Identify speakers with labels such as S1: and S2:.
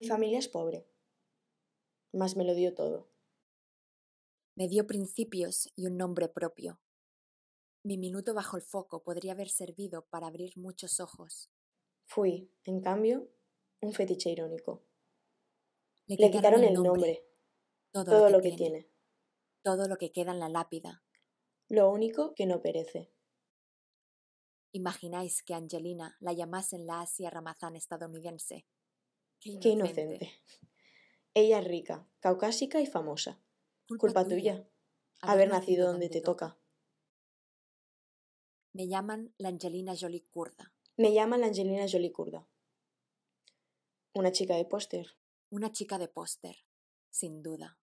S1: Mi familia es pobre, mas me lo dio todo. Me dio principios y un nombre propio. Mi minuto bajo el foco podría haber servido para abrir muchos ojos. Fui, en cambio, un fetiche irónico.
S2: Le quitaron, el nombre,
S1: todo, lo que, tiene, tiene, todo lo que queda en la lápida.
S2: Lo único que no perece.
S1: ¿Imagináis que Angelina la llamasen la Asia Ramazán estadounidense Qué inocente.
S3: Ella es rica, caucásica y famosa. Culpa, tuya. Haber, nacido, donde te toca.
S1: Me llaman la Angelina Jolie Curda. Me llaman la Angelina Jolie Curda. Una chica de póster. Una chica de póster, sin duda.